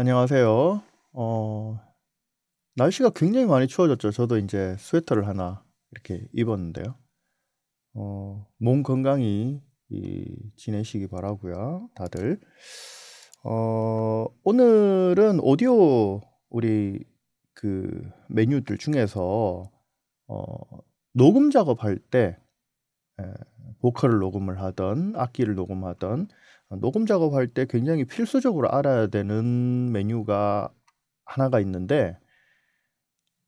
안녕하세요. 어, 날씨가 굉장히 많이 추워졌죠. 저도 이제 스웨터를 하나 이렇게 입었는데요. 어, 몸 건강히 이, 지내시기 바라고요. 다들. 어, 오늘은 오디오 우리 그 메뉴들 중에서 어, 녹음 작업할 때 에, 예, 보컬을 녹음을 하던 악기를 녹음하던 어, 녹음 작업할 때 굉장히 필수적으로 알아야 되는 메뉴가 하나가 있는데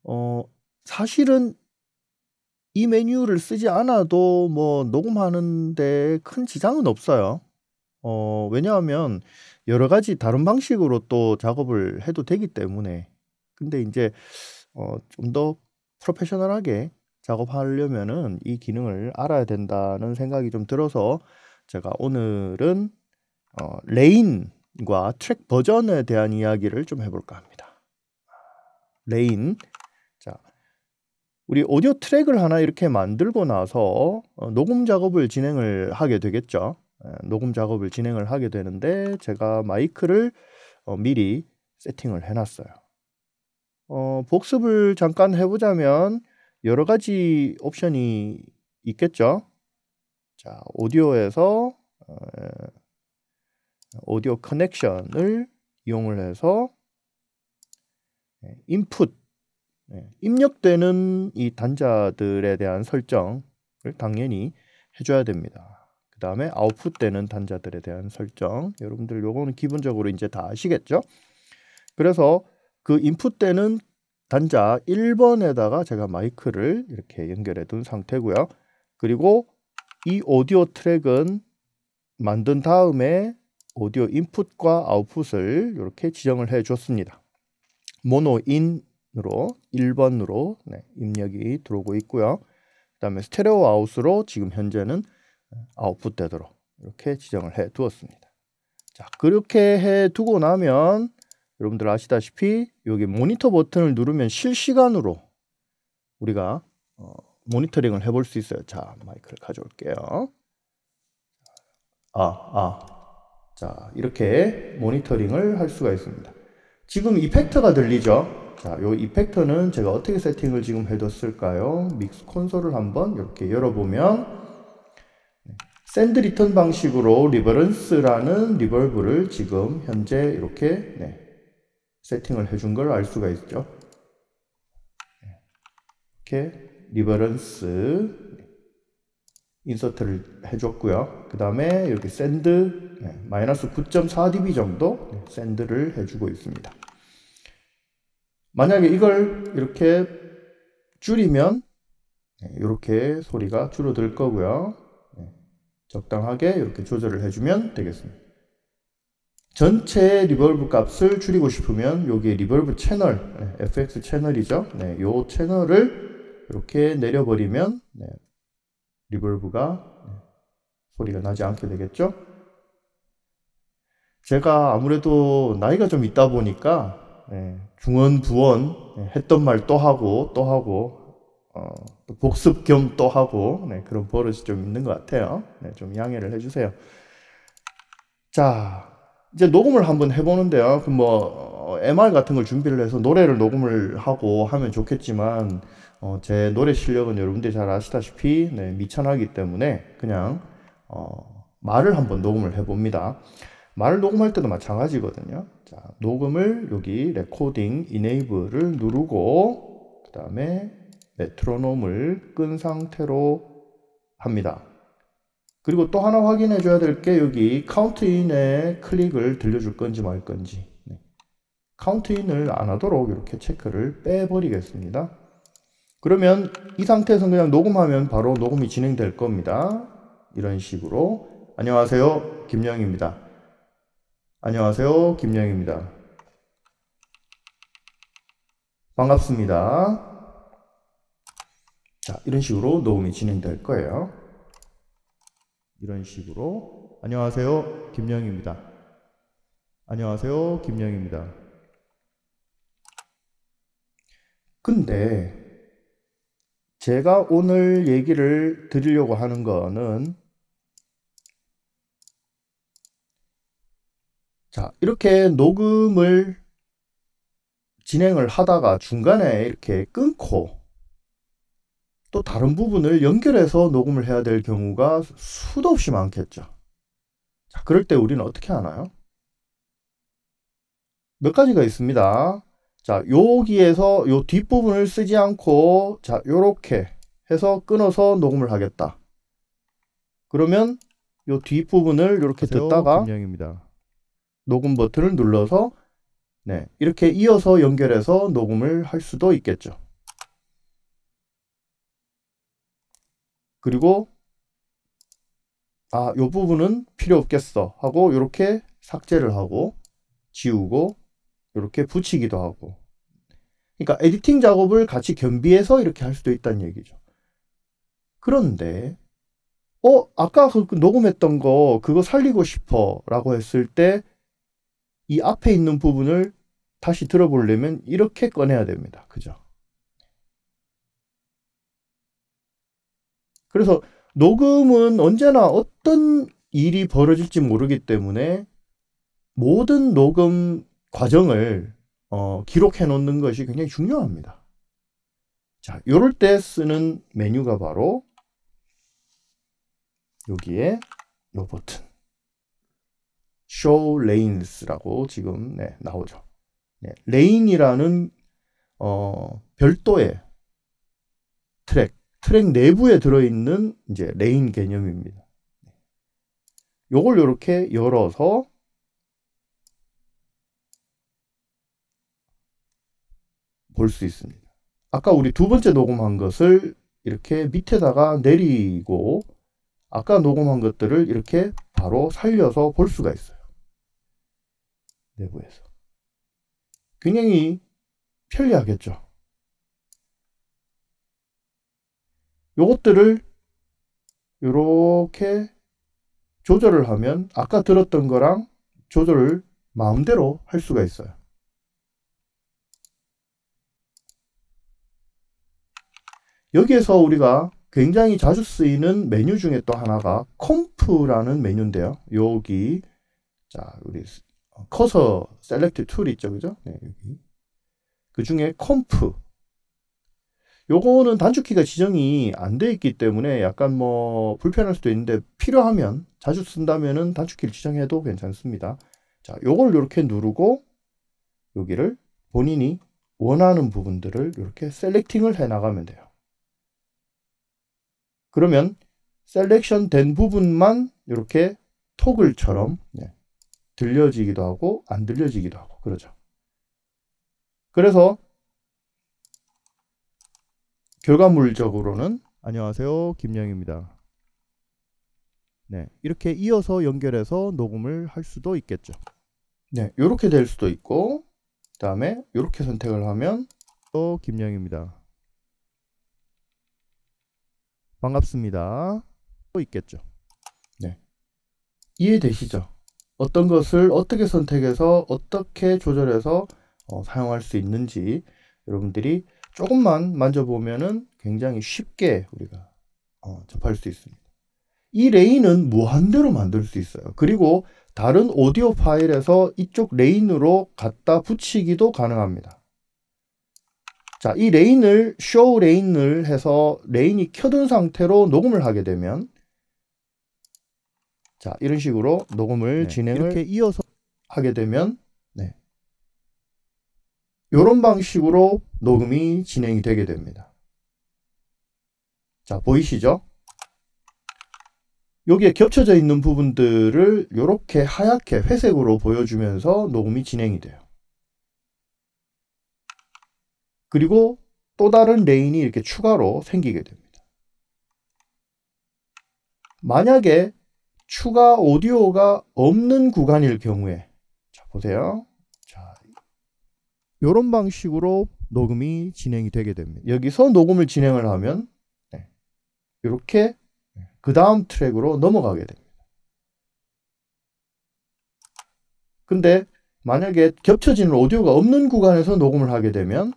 어 사실은 이 메뉴를 쓰지 않아도 뭐 녹음하는데 큰 지장은 없어요. 어 왜냐하면 여러 가지 다른 방식으로 또 작업을 해도 되기 때문에 근데 이제 어좀 더 프로페셔널하게 작업하려면은 이 기능을 알아야 된다는 생각이 좀 들어서 제가 오늘은 어, 레인과 트랙 버전에 대한 이야기를 좀 해볼까 합니다. 레인 자 우리 오디오 트랙을 하나 이렇게 만들고 나서 어, 녹음 작업을 진행을 하게 되겠죠. 에, 예, 녹음 작업을 진행을 하게 되는데 제가 마이크를 어, 미리 세팅을 해놨어요. 어, 복습을 잠깐 해보자면 여러 가지 옵션이 있겠죠. 자, 오디오에서 어, 오디오 커넥션을 이용을 해서 예, 인풋 예, 입력되는 이 단자들에 대한 설정을 당연히 해줘야 됩니다. 그 다음에 아웃풋 되는 단자들에 대한 설정 여러분들 요거는 기본적으로 이제 다 아시겠죠? 그래서 그 인풋 되는 단자 1번에다가 제가 마이크를 이렇게 연결해 둔 상태고요. 그리고 이 오디오 트랙은 만든 다음에 오디오 인풋과 아웃풋을 이렇게 지정을 해 줬습니다. 모노인으로 1번으로 네, 입력이 들어오고 있고요. 그 다음에 스테레오 아웃으로 지금 현재는 아웃풋 되도록 이렇게 지정을 해 두었습니다. 자 그렇게 해 두고 나면 여러분들 아시다시피 여기 모니터 버튼을 누르면 실시간으로 우리가 어, 모니터링을 해 볼 수 있어요. 자, 마이크를 가져올게요. 아, 아. 자, 이렇게 모니터링을 할 수가 있습니다. 지금 이펙터가 들리죠? 자, 요 이펙터는 제가 어떻게 세팅을 지금 해뒀을까요? 믹스 콘솔을 한번 이렇게 열어보면 샌드 네, 리턴 방식으로 리버런스라는 리벌브를 지금 현재 이렇게 네, 세팅을 해준 걸 알 수가 있죠. 이렇게 리버런스 인서트를 해줬고요. 그 다음에 이렇게 샌드 네, 마이너스 9.4dB 정도 샌드를 네, 해주고 있습니다. 만약에 이걸 이렇게 줄이면 이렇게 네, 소리가 줄어들 거고요. 적당하게 이렇게 조절을 해주면 되겠습니다. 전체 리버브 값을 줄이고 싶으면 여기 리버브 채널, 네, FX 채널이죠. 네, 요 채널을 이렇게 내려버리면 네, 리버브가 네, 소리가 나지 않게 되겠죠. 제가 아무래도 나이가 좀 있다 보니까 네, 중원 부원 네, 했던 말 또 하고 또 하고 어, 복습 겸 또 하고 네, 그런 버릇이 좀 있는 것 같아요. 네, 좀 양해를 해주세요. 자, 이제 녹음을 한번 해보는데요. 그뭐 MR 어, 같은 걸 준비를 해서 노래를 녹음을 하고 하면 좋겠지만 어, 제 노래 실력은 여러분들이 잘 아시다시피 네, 미천하기 때문에 그냥 어, 말을 한번 녹음을 해봅니다. 말을 녹음할 때도 마찬가지거든요. 자, 녹음을 여기 레코딩 이네이블을 누르고 그 다음에 메트로놈을 끈 상태로 합니다. 그리고 또 하나 확인해 줘야 될 게 여기 카운트인에 클릭을 들려줄 건지 말 건지 네. 카운트인을 안 하도록 이렇게 체크를 빼버리겠습니다. 그러면 이 상태에서 그냥 녹음하면 바로 녹음이 진행될 겁니다. 이런 식으로 안녕하세요 김영입니다. 안녕하세요 김영입니다. 반갑습니다. 자 이런 식으로 녹음이 진행될 거예요. 이런 식으로 안녕하세요 김영입니다. 안녕하세요 김영입니다. 근데 제가 오늘 얘기를 드리려고 하는 거는 자 이렇게 녹음을 진행을 하다가 중간에 이렇게 끊고 또 다른 부분을 연결해서 녹음을 해야 될 경우가 수도 없이 많겠죠. 자, 그럴 때 우리는 어떻게 하나요? 몇 가지가 있습니다. 자, 여기에서 요 뒷부분을 쓰지 않고 자, 요렇게 해서 끊어서 녹음을 하겠다. 그러면 요 뒷부분을 이렇게 듣다가 김영입니다. 녹음 버튼을 눌러서 네, 이렇게 이어서 연결해서 녹음을 할 수도 있겠죠. 그리고 아, 요 부분은 필요 없겠어 하고 이렇게 삭제를 하고 지우고 이렇게 붙이기도 하고 그러니까 에디팅 작업을 같이 겸비해서 이렇게 할 수도 있다는 얘기죠. 그런데 어 아까 그 녹음했던 거 그거 살리고 싶어 라고 했을 때 이 앞에 있는 부분을 다시 들어보려면 이렇게 꺼내야 됩니다. 그죠? 그래서 녹음은 언제나 어떤 일이 벌어질지 모르기 때문에 모든 녹음 과정을 어, 기록해 놓는 것이 굉장히 중요합니다. 자, 요럴 때 쓰는 메뉴가 바로 여기에 요 버튼 show lanes라고 지금 네, 나오죠. 네, l a 이라는 어, 별도의 트랙 트랙 내부에 들어있는 이제 레인 개념입니다. 요걸 이렇게 열어서 볼 수 있습니다. 아까 우리 두 번째 녹음한 것을 이렇게 밑에다가 내리고 아까 녹음한 것들을 이렇게 바로 살려서 볼 수가 있어요. 내부에서. 굉장히 편리하겠죠. 요것들을 이렇게 조절을 하면 아까 들었던 거랑 조절을 마음대로 할 수가 있어요. 여기에서 우리가 굉장히 자주 쓰이는 메뉴 중에 또 하나가 컴프라는 메뉴인데요. 여기 자 우리 커서 셀렉트 툴이 있죠, 그죠? 네, 여기 그 중에 컴프 요거는 단축키가 지정이 안 돼 있기 때문에 약간 뭐 불편할 수도 있는데 필요하면 자주 쓴다면은 단축키를 지정해도 괜찮습니다. 자, 요걸 이렇게 누르고 여기를 본인이 원하는 부분들을 이렇게 셀렉팅을 해 나가면 돼요. 그러면 셀렉션 된 부분만 이렇게 토글처럼 네, 들려지기도 하고 안 들려지기도 하고 그러죠. 그래서 결과물적으로는 안녕하세요 김영입니다. 네 이렇게 이어서 연결해서 녹음을 할 수도 있겠죠. 네 이렇게 될 수도 있고 그 다음에 이렇게 선택을 하면 또 김영입니다. 반갑습니다. 또 있겠죠. 네 이해되시죠? 어떤 것을 어떻게 선택해서 어떻게 조절해서 어, 사용할 수 있는지 여러분들이 조금만 만져보면은 굉장히 쉽게 우리가 어, 접할 수 있습니다. 이 레인은 무한대로 만들 수 있어요. 그리고 다른 오디오 파일에서 이쪽 레인으로 갖다 붙이기도 가능합니다. 자, 이 레인을 쇼 레인을 해서 레인이 켜둔 상태로 녹음을 하게 되면 자, 이런 식으로 녹음을 네, 진행을 이렇게 이어서 하게 되면 이런 방식으로 녹음이 진행이 되게 됩니다. 자, 보이시죠? 여기에 겹쳐져 있는 부분들을 이렇게 하얗게 회색으로 보여주면서 녹음이 진행이 돼요. 그리고 또 다른 레인이 이렇게 추가로 생기게 됩니다. 만약에 추가 오디오가 없는 구간일 경우에 자 보세요. 이런 방식으로 녹음이 진행이 되게 됩니다. 여기서 녹음을 진행을 하면 이렇게 네, 네, 그 다음 트랙으로 넘어가게 됩니다. 근데 만약에 겹쳐지는 오디오가 없는 구간에서 녹음을 하게 되면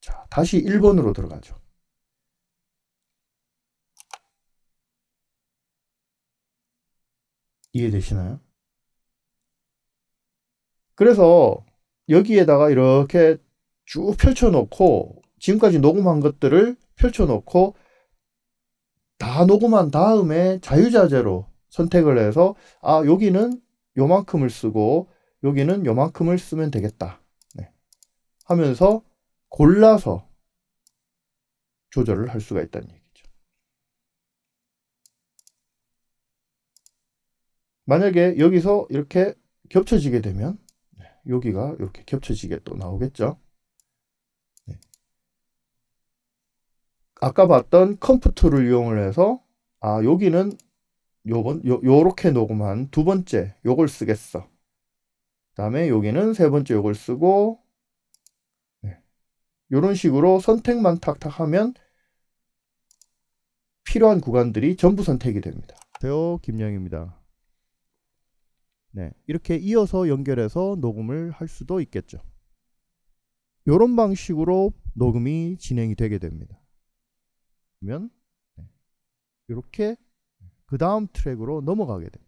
자, 다시 1번으로 들어가죠. 이해되시나요? 그래서 여기에다가 이렇게 쭉 펼쳐놓고 지금까지 녹음한 것들을 펼쳐놓고 다 녹음한 다음에 자유자재로 선택을 해서 아 여기는 요만큼을 쓰고 여기는 요만큼을 쓰면 되겠다 네. 하면서 골라서 조절을 할 수가 있다는 얘기죠. 만약에 여기서 이렇게 겹쳐지게 되면 여기가 이렇게 겹쳐지게 또 나오겠죠. 네. 아까 봤던 컴퓨터를 이용을 해서 아 여기는 요번 요, 요렇게 녹음한 두 번째 요걸 쓰겠어. 그 다음에 여기는 세 번째 요걸 쓰고 네. 요런 식으로 선택만 탁탁 하면 필요한 구간들이 전부 선택이 됩니다. 안녕하세요. 김영입니다. 네, 이렇게 이어서 연결해서 녹음을 할 수도 있겠죠. 이런 방식으로 녹음이 진행이 되게 됩니다. 그러면 이렇게 네, 그 다음 트랙으로 넘어가게 됩니다.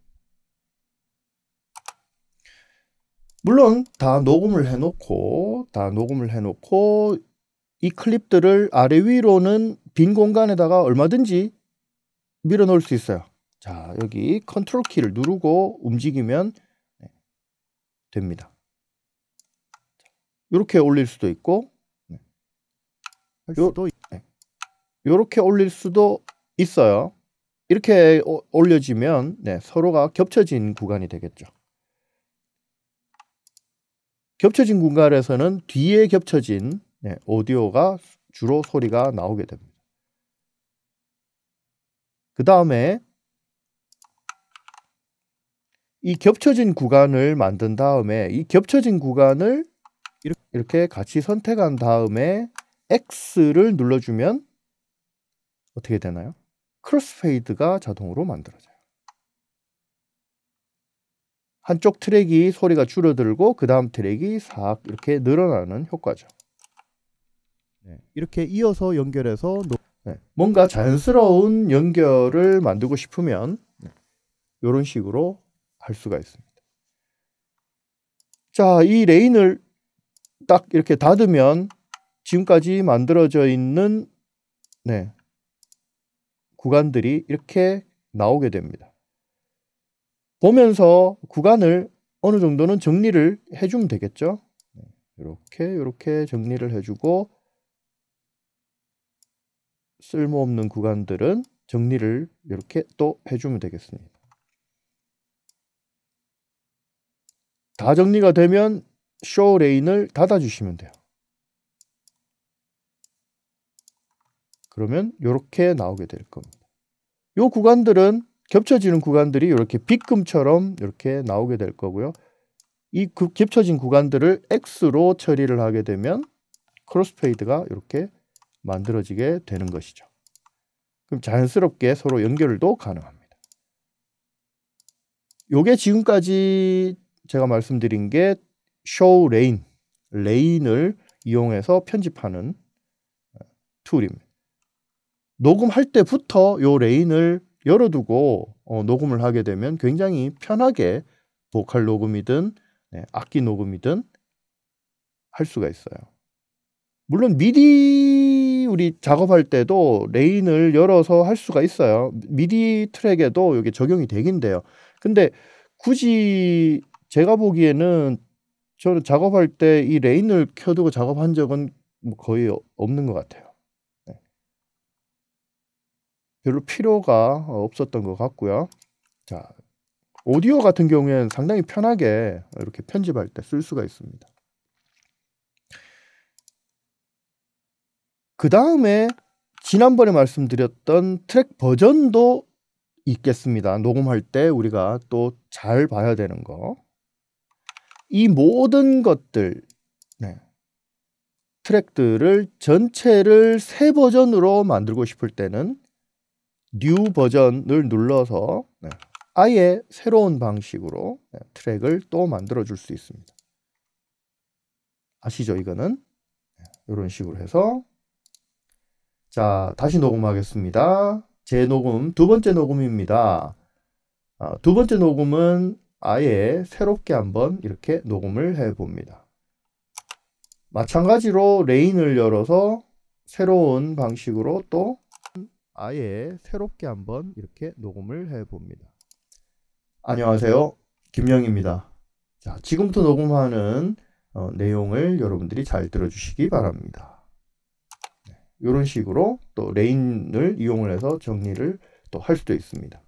물론 다 녹음을 해놓고 다 녹음을 해놓고 이 클립들을 아래 위로는 빈 공간에다가 얼마든지 밀어넣을 수 있어요. 자, 여기 컨트롤 키를 누르고 움직이면 네, 됩니다. 이렇게 올릴 수도 있고 이렇게 네. 네. 올릴 수도 있어요. 이렇게 오, 어, 올려지면 네, 서로가 겹쳐진 구간이 되겠죠. 겹쳐진 공간에서는 뒤에 겹쳐진 네, 오디오가 주로 소리가 나오게 됩니다. 그 다음에 이 겹쳐진 구간을 만든 다음에 이 겹쳐진 구간을 이렇게 같이 선택한 다음에 X를 눌러주면 어떻게 되나요? 크로스페이드가 자동으로 만들어져요. 한쪽 트랙이 소리가 줄어들고 그 다음 트랙이 싹 이렇게 늘어나는 효과죠. 네, 이렇게 이어서 연결해서 네, 뭔가 자연스러운 연결을 만들고 싶으면 이런 네. 식으로 할 수가 있습니다. 자, 이 레인을 딱 이렇게 닫으면 지금까지 만들어져 있는 네, 구간들이 이렇게 나오게 됩니다. 보면서 구간을 어느 정도는 정리를 해주면 되겠죠. 이렇게 네, 이렇게 정리를 해주고 쓸모없는 구간들은 정리를 이렇게 또 해주면 되겠습니다. 다 정리가 되면 쇼 레인을 닫아주시면 돼요. 그러면 이렇게 나오게 될 겁니다. 이 구간들은 겹쳐지는 구간들이 이렇게 빗금처럼 이렇게 나오게 될 거고요. 이 겹쳐진 구간들을 X로 처리를 하게 되면 크로스페이드가 이렇게 만들어지게 되는 것이죠. 그럼 자연스럽게 서로 연결도 가능합니다. 이게 지금까지 제가 말씀드린 게 쇼레인 레인을 이용해서 편집하는 툴입니다. 어, 녹음할 때부터 요 레인을 열어두고 어, 녹음을 하게 되면 굉장히 편하게 보컬 녹음이든 네, 악기 녹음이든 할 수가 있어요. 물론 미디 우리 작업할 때도 레인을 열어서 할 수가 있어요. 미디 트랙에도 이게 적용이 되긴 돼요. 근데 굳이 제가 보기에는 저는 작업할 때 이 레인을 켜두고 작업한 적은 뭐 거의 없는 것 같아요. 네. 별로 필요가 없었던 것 같고요. 자, 오디오 같은 경우에는 상당히 편하게 이렇게 편집할 때 쓸 수가 있습니다. 그 다음에 지난번에 말씀드렸던 트랙 버전도 있겠습니다. 녹음할 때 우리가 또 잘 봐야 되는 거. 이 모든 것들 네. 트랙들을 전체를 새 버전으로 만들고 싶을 때는 뉴 버전을 눌러서 네. 아예 새로운 방식으로 네. 트랙을 또 만들어 줄 수 있습니다. 아시죠? 이거는 이런 네, 식으로 해서 자 다시 녹음하겠습니다. 재 녹음 두 번째 녹음입니다. 아, 두 번째 녹음은 아예 새롭게 한번 이렇게 녹음을 해봅니다. 마찬가지로 레인을 열어서 새로운 방식으로 또 아예 새롭게 한번 이렇게 녹음을 해봅니다. 안녕하세요. 김영입니다. 자, 지금부터 녹음하는 어, 내용을 여러분들이 잘 들어주시기 바랍니다. 이런 네, 식으로 또 레인을 이용을 해서 정리를 또 할 수도 있습니다.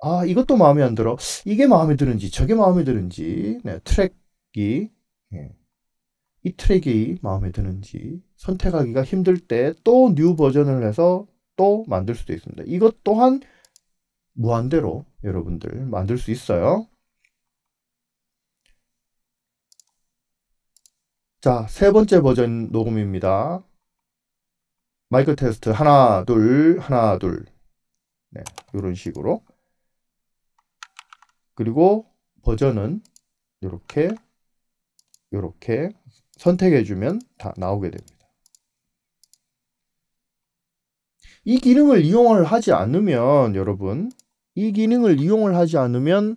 아, 이것도 마음에 안 들어. 이게 마음에 드는지, 저게 마음에 드는지, 네, 트랙이, 예. 이 트랙이 마음에 드는지 선택하기가 힘들 때 또 뉴 버전을 해서 또 만들 수도 있습니다. 이것 또한 무한대로 여러분들 만들 수 있어요. 자, 세 번째 버전 녹음입니다. 마이크 테스트 하나, 둘, 하나, 둘. 네, 이런 식으로. 그리고 버전은 이렇게 이렇게 선택해주면 다 나오게 됩니다. 이 기능을 이용을 하지 않으면 여러분 이 기능을 이용을 하지 않으면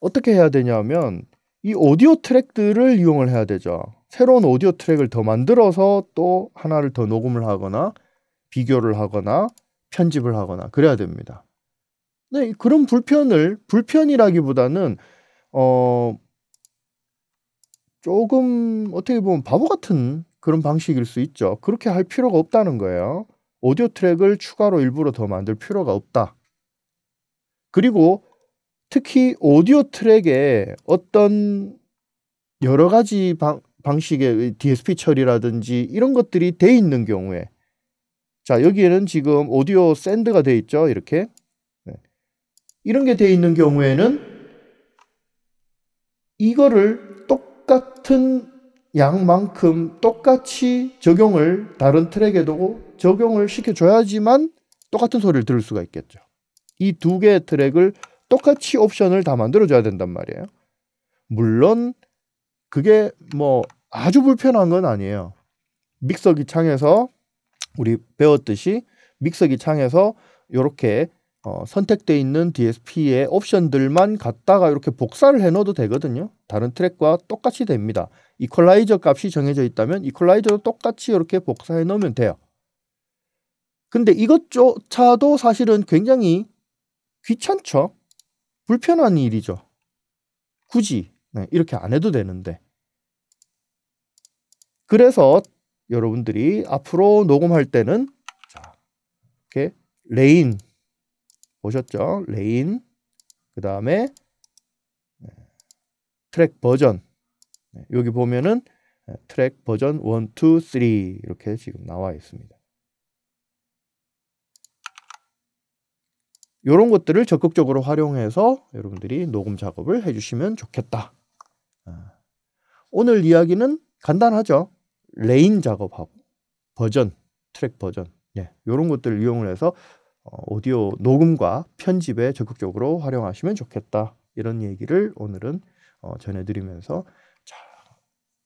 어떻게 해야 되냐면 이 오디오 트랙들을 이용을 해야 되죠. 새로운 오디오 트랙을 더 만들어서 또 하나를 더 녹음을 하거나 비교를 하거나 편집을 하거나 그래야 됩니다. 네, 그런 불편을 불편이라기보다는 어 조금 어떻게 보면 바보 같은 그런 방식일 수 있죠. 그렇게 할 필요가 없다는 거예요. 오디오 트랙을 추가로 일부러 더 만들 필요가 없다. 그리고 특히 오디오 트랙에 어떤 여러 가지 방, 방식의 DSP 처리라든지 이런 것들이 돼 있는 경우에 자 여기에는 지금 오디오 샌드가 돼 있죠 이렇게 이런 게 돼 있는 경우에는 이거를 똑같은 양만큼 똑같이 적용을 다른 트랙에 두고 적용을 시켜줘야지만 똑같은 소리를 들을 수가 있겠죠. 이 두 개의 트랙을 똑같이 옵션을 다 만들어줘야 된단 말이에요. 물론 그게 뭐 아주 불편한 건 아니에요. 믹서기 창에서 우리 배웠듯이 믹서기 창에서 이렇게 어, 선택돼 있는 DSP의 옵션들만 갖다가 이렇게 복사를 해놓어도 되거든요. 다른 트랙과 똑같이 됩니다. 이퀄라이저 값이 정해져 있다면 이퀄라이저도 똑같이 이렇게 복사해 놓으면 돼요. 근데 이것조차도 사실은 굉장히 귀찮죠. 불편한 일이죠. 굳이 네, 이렇게 안 해도 되는데. 그래서 여러분들이 앞으로 녹음할 때는 자, 이렇게 레인 보셨죠? 레인 그 다음에 네, 트랙 버전 네, 여기 보면은 네, 트랙 버전 1, 2, 3 이렇게 지금 나와 있습니다. 이런 것들을 적극적으로 활용해서 여러분들이 녹음 작업을 해주시면 좋겠다. 아, 오늘 이야기는 간단하죠. 레인 작업하고 버전, 트랙 버전 이런 예, 것들을 이용 해서 어, 오디오 녹음과 편집에 적극적으로 활용하시면 좋겠다. 이런 얘기를 오늘은 어, 전해드리면서 자,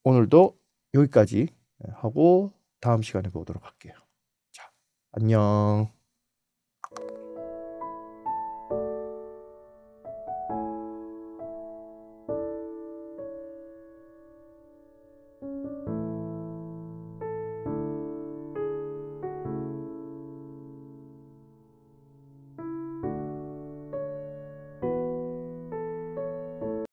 오늘도 여기까지 하고 다음 시간에 보도록 할게요. 자, 안녕.